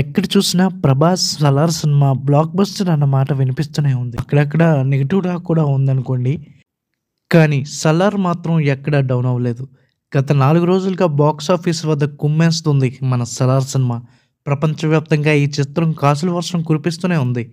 ఎక్కడ చూసినా Prabhas Salaar cinema blockbuster అన్న మాట వినిపిస్తూనే ఉంది అక్కడక్కడ టాక్ కూడా ఉందనుకోండి కానీ సలార్ మాత్రం ఎక్కడ డౌన్ అవ్వలేదు గత నాలుగు రోజులుగా బాక్స్ ఆఫీస్ వద్ద కుమ్మేస్తుంది మన సలార్ సినిమా ప్రపంచవ్యాప్తంగా ఈ చిత్రం కాసుల వర్షం కురిపిస్తూనే ఉంది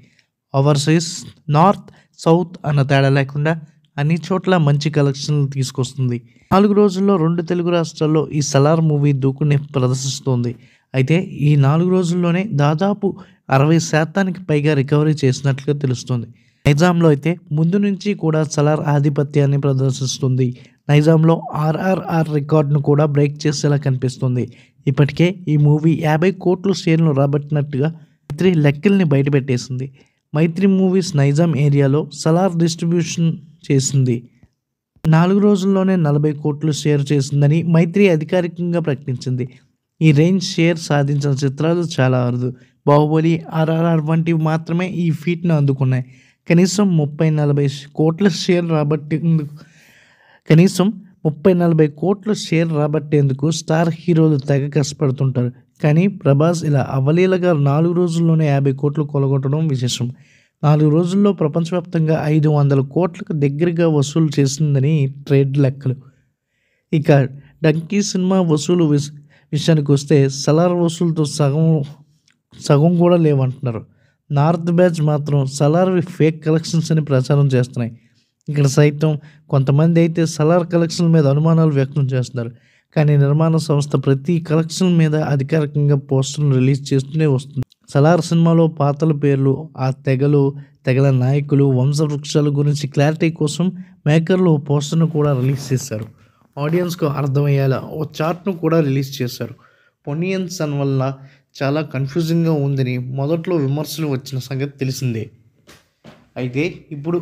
ఓవర్సీస్ నార్త్ సౌత్ అన్న తేడా లేకుండా అన్ని చోట్ల మంచి కలెక్షన్లు తీసుకొస్తుంది నాలుగు రోజుల్లో రెండు తెలుగు రాష్ట్రాల్లో ఈ సలార్ మూవీ దూకుని ప్రదర్శిస్తుంది అయితే ఈ నాలుగు రోజుల్లోనే దాదాపు అరవై శాతానికి పైగా రికవరీ చేసినట్లుగా తెలుస్తుంది నైజాంలో అయితే ముందు నుంచి కూడా సలార్ ఆధిపత్యాన్ని ప్రదర్శిస్తుంది నైజాంలో ఆర్ఆర్ఆర్ రికార్డును కూడా బ్రేక్ చేసేలా కనిపిస్తుంది ఇప్పటికే ఈ మూవీ యాభై కోట్లు షేర్లు రాబట్టినట్టుగా మైత్రి లెక్కల్ని బయటపెట్టేసింది మైత్రి మూవీస్ నైజాం ఏరియాలో సలార్ డిస్ట్రిబ్యూషన్ చేసింది నాలుగు రోజుల్లోనే నలభై కోట్లు షేర్ చేసిందని మైత్రి అధికారికంగా ప్రకటించింది ఈ రేంజ్ షేర్ సాధించిన చిత్రాలు చాలా అరుదు బాహుబలి ఆర్ఆర్ఆర్ వంటివి మాత్రమే ఈ ఫీట్ను అందుకున్నాయి కనీసం ముప్పై నలభై కోట్ల షేర్ రాబట్టేందుకు కనీసం ముప్పై నలభై కోట్ల షేర్ రాబట్టేందుకు స్టార్ హీరోలు తెగ కష్టపడుతుంటారు కానీ ప్రభాస్ ఇలా అవలీలగా నాలుగు రోజుల్లోనే యాభై కోట్లు కొలగొట్టడం విశేషం నాలుగు రోజుల్లో ప్రపంచవ్యాప్తంగా ఐదు వందల కోట్లకు దగ్గరగా వసూలు చేసిందని ట్రేడ్ లెక్కలు ఇక డంకీ సినిమా వసూలు విస్ విషయానికి వస్తే సలార్ వసూలతో సగం సగం కూడా లేవంటున్నారు నార్త్ బ్యాచ్ మాత్రం సలార్ ఫేక్ కలెక్షన్స్ అని ప్రచారం చేస్తున్నాయి ఇక్కడ సైతం కొంతమంది అయితే సలార్ కలెక్షన్ల మీద అనుమానాలు వ్యక్తం చేస్తున్నారు కానీ నిర్మాణ సంస్థ ప్రతి కలెక్షన్ మీద అధికారికంగా పోస్టర్ను రిలీజ్ చేస్తూనే వస్తుంది సలార్ సినిమాలో పాత్రల పేర్లు ఆ తెగలు తెగల నాయకులు వంశవృక్షాల గురించి క్లారిటీ కోసం మేకర్లు పోస్టర్ను కూడా రిలీజ్ చేశారు ఆడియన్స్కు అర్థమయ్యేలా ఓ చార్ట్ను కూడా రిలీజ్ చేశారు పొనియన్ సన్ వల్ల చాలా కన్ఫ్యూజింగ్గా ఉందని మొదట్లో విమర్శలు వచ్చిన సంగతి తెలిసిందే అయితే ఇప్పుడు